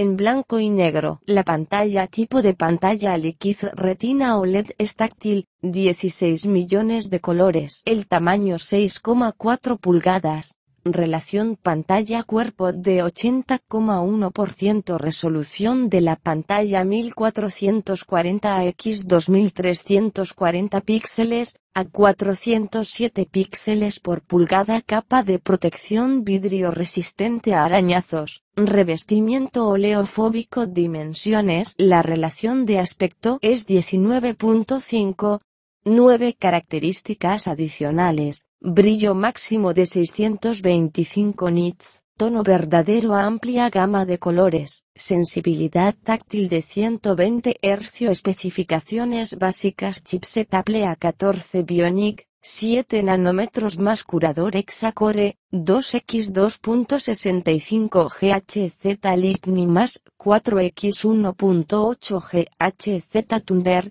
en blanco y negro. La pantalla tipo de pantalla Liquid Retina OLED es táctil, 16 millones de colores. El tamaño 6,4 pulgadas. Relación pantalla-cuerpo de 80,1% Resolución de la pantalla 1440x 2340 píxeles, a 407 píxeles por pulgada Capa de protección vidrio resistente a arañazos, revestimiento oleofóbico Dimensiones La relación de aspecto es 19.5, 9 características adicionales Brillo máximo de 625 nits, tono verdadero a amplia gama de colores, sensibilidad táctil de 120 Hz especificaciones básicas chipset Apple A14 Bionic, 7 nanómetros más curador hexacore, 2x 2.65 GHz Lightning más 4x 1.8 GHz Thunder,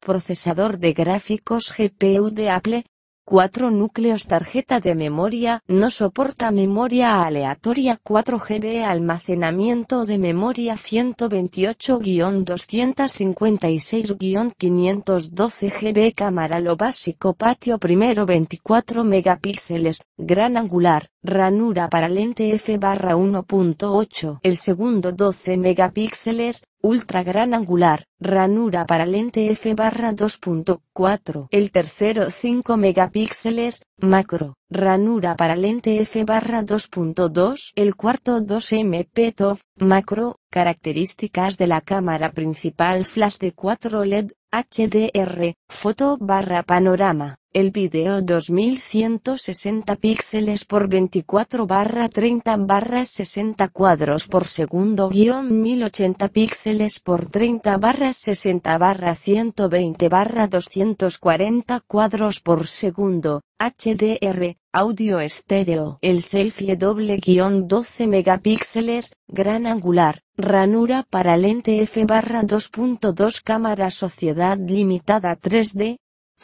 procesador de gráficos GPU de Apple, 4 núcleos tarjeta de memoria, no soporta memoria aleatoria 4 GB almacenamiento de memoria 128-256-512 GB cámara lo básico patio primero 24 megapíxeles, gran angular, ranura para lente f barra 1.8 el segundo 12 megapíxeles, ultra gran angular, ranura para lente f barra 2.4. El tercero 5 megapíxeles, macro, ranura para lente f barra 2.2. El cuarto 2 MP TOF, macro, características de la cámara principal flash de 4 LED, HDR, foto barra panorama. El video 2160 píxeles por 24 barra 30 barra 60 cuadros por segundo guión 1080 píxeles por 30 barra 60 barra 120 barra 240 cuadros por segundo, HDR, audio estéreo. El selfie doble guión 12 megapíxeles, gran angular, ranura para lente F barra 2.2 cámara sociedad limitada 3D,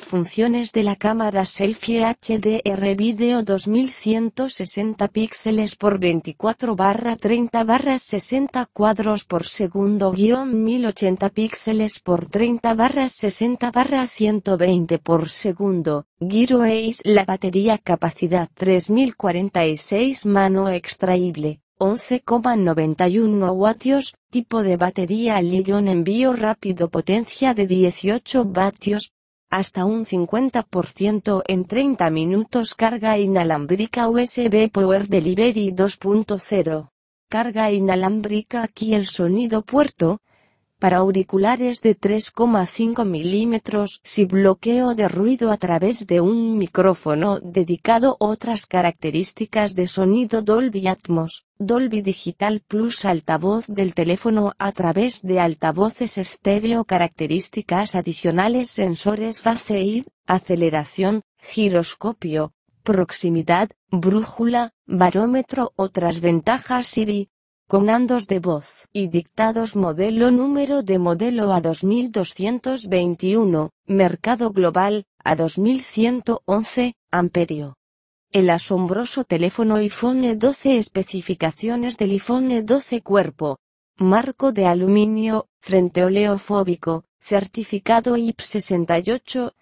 Funciones de la cámara Selfie HDR Video 2160 píxeles por 24 barra 30 barra 60 cuadros por segundo guión 1080 píxeles por 30 barra 60 barra 120 por segundo. Giro Ace la batería capacidad 3046 mano extraíble. 11,91 vatios, tipo de batería Li-ion envío rápido potencia de 18 vatios, hasta un 50% en 30 minutos carga inalámbrica USB Power Delivery 2.0. Carga inalámbrica aquí el sonido puerto, para auriculares de 3,5 milímetros si bloqueo de ruido a través de un micrófono dedicado otras características de sonido Dolby Atmos, Dolby Digital Plus altavoz del teléfono a través de altavoces estéreo características adicionales sensores face ID, aceleración, giroscopio, proximidad, brújula, barómetro otras ventajas Siri, andos de voz y dictados modelo número de modelo a 2221, mercado global, a 2111, amperio. El asombroso teléfono iPhone 12 especificaciones del iPhone 12 cuerpo. Marco de aluminio, frente oleofóbico, certificado IP 68,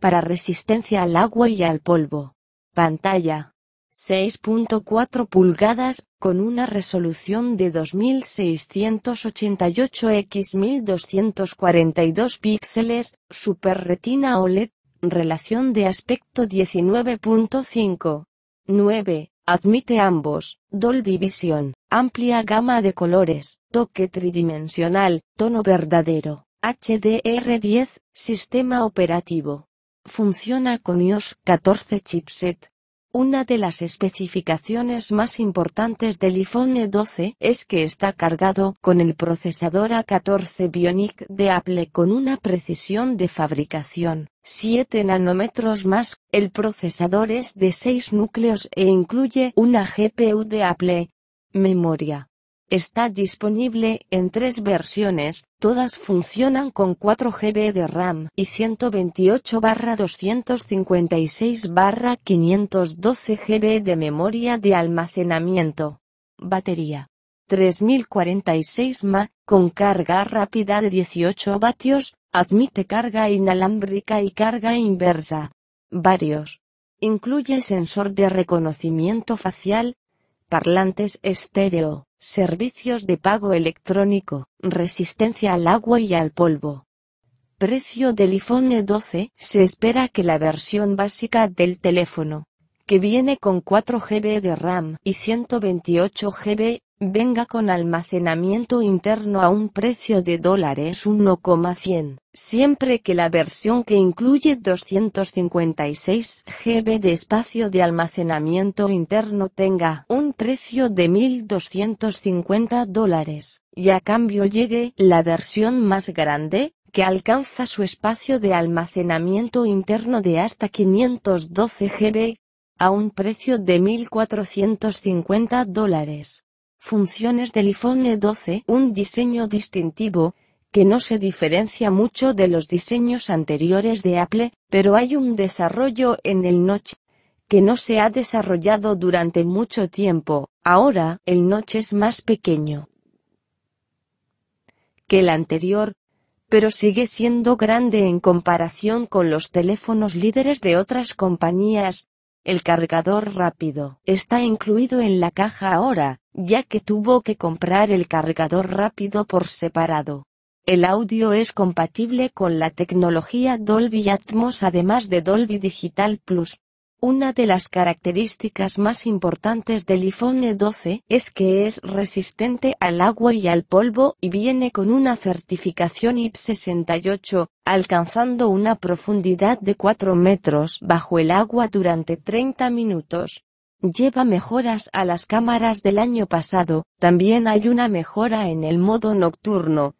para resistencia al agua y al polvo. Pantalla 6.4 pulgadas, con una resolución de 2688 x 1242 píxeles, Super Retina OLED, relación de aspecto 19.5. 9. Admite ambos, Dolby Vision, amplia gama de colores, toque tridimensional, tono verdadero, HDR10, sistema operativo. Funciona con iOS 14 chipset, una de las especificaciones más importantes del iPhone 12 es que está cargado con el procesador A14 Bionic de Apple con una precisión de fabricación 7 nanómetros más. El procesador es de 6 núcleos e incluye una GPU de Apple, memoria Está disponible en tres versiones, todas funcionan con 4 GB de RAM y 128-256-512 barra GB de memoria de almacenamiento. Batería. 3046 mAh, con carga rápida de 18 vatios, admite carga inalámbrica y carga inversa. Varios. Incluye sensor de reconocimiento facial, parlantes estéreo. Servicios de pago electrónico, resistencia al agua y al polvo. Precio del iPhone 12, se espera que la versión básica del teléfono, que viene con 4 GB de RAM y 128 GB venga con almacenamiento interno a un precio de dólares 1,100, siempre que la versión que incluye 256 GB de espacio de almacenamiento interno tenga un precio de 1.250 dólares, y a cambio llegue la versión más grande, que alcanza su espacio de almacenamiento interno de hasta 512 GB, a un precio de 1.450 dólares. Funciones del iPhone 12 Un diseño distintivo, que no se diferencia mucho de los diseños anteriores de Apple, pero hay un desarrollo en el notch que no se ha desarrollado durante mucho tiempo. Ahora, el notch es más pequeño que el anterior, pero sigue siendo grande en comparación con los teléfonos líderes de otras compañías. El cargador rápido está incluido en la caja ahora, ya que tuvo que comprar el cargador rápido por separado. El audio es compatible con la tecnología Dolby Atmos además de Dolby Digital Plus. Una de las características más importantes del iPhone 12 es que es resistente al agua y al polvo y viene con una certificación IP68, alcanzando una profundidad de 4 metros bajo el agua durante 30 minutos lleva mejoras a las cámaras del año pasado, también hay una mejora en el modo nocturno,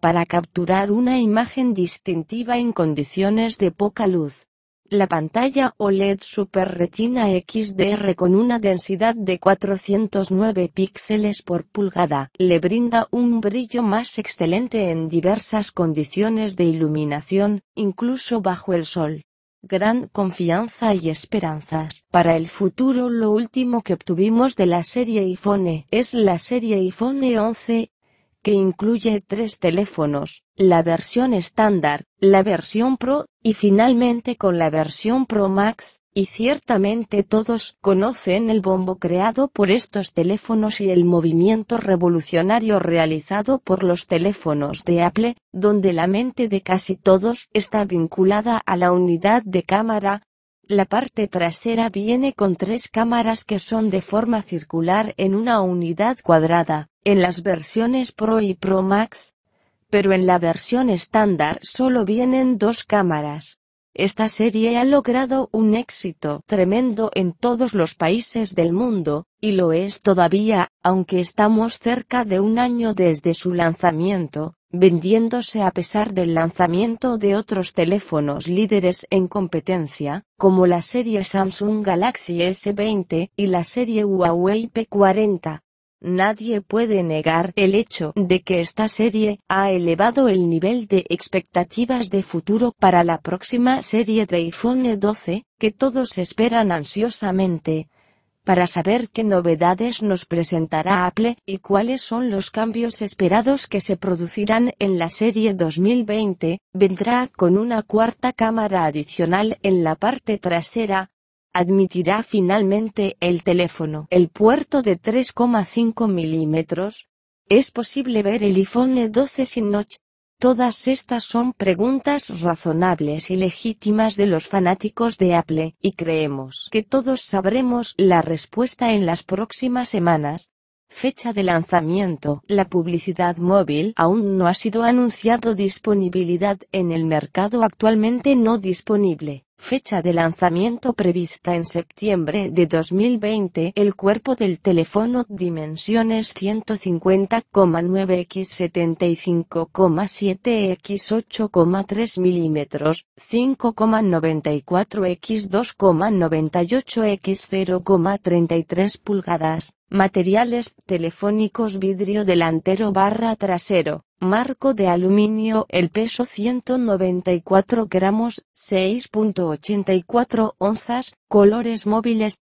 para capturar una imagen distintiva en condiciones de poca luz. La pantalla OLED Super Retina XDR con una densidad de 409 píxeles por pulgada le brinda un brillo más excelente en diversas condiciones de iluminación, incluso bajo el sol gran confianza y esperanzas. Para el futuro lo último que obtuvimos de la serie iPhone es la serie iPhone 11, que incluye tres teléfonos, la versión estándar, la versión Pro, y finalmente con la versión Pro Max, y ciertamente todos conocen el bombo creado por estos teléfonos y el movimiento revolucionario realizado por los teléfonos de Apple, donde la mente de casi todos está vinculada a la unidad de cámara. La parte trasera viene con tres cámaras que son de forma circular en una unidad cuadrada, en las versiones Pro y Pro Max, pero en la versión estándar solo vienen dos cámaras esta serie ha logrado un éxito tremendo en todos los países del mundo, y lo es todavía, aunque estamos cerca de un año desde su lanzamiento, vendiéndose a pesar del lanzamiento de otros teléfonos líderes en competencia, como la serie Samsung Galaxy S20 y la serie Huawei P40. Nadie puede negar el hecho de que esta serie ha elevado el nivel de expectativas de futuro para la próxima serie de iPhone 12, que todos esperan ansiosamente, para saber qué novedades nos presentará Apple y cuáles son los cambios esperados que se producirán en la serie 2020, vendrá con una cuarta cámara adicional en la parte trasera, admitirá finalmente el teléfono. El puerto de 3,5 milímetros, ¿es posible ver el iPhone 12 sin notch? Todas estas son preguntas razonables y legítimas de los fanáticos de Apple, y creemos que todos sabremos la respuesta en las próximas semanas. Fecha de lanzamiento. La publicidad móvil aún no ha sido anunciado disponibilidad en el mercado actualmente no disponible. Fecha de lanzamiento prevista en septiembre de 2020. El cuerpo del teléfono dimensiones 150,9x75,7 x 8,3 mm, 5,94 x 2,98 x 0,33 pulgadas. Materiales telefónicos vidrio delantero barra trasero. Marco de aluminio, el peso 194 gramos, 6.84 onzas, colores móviles,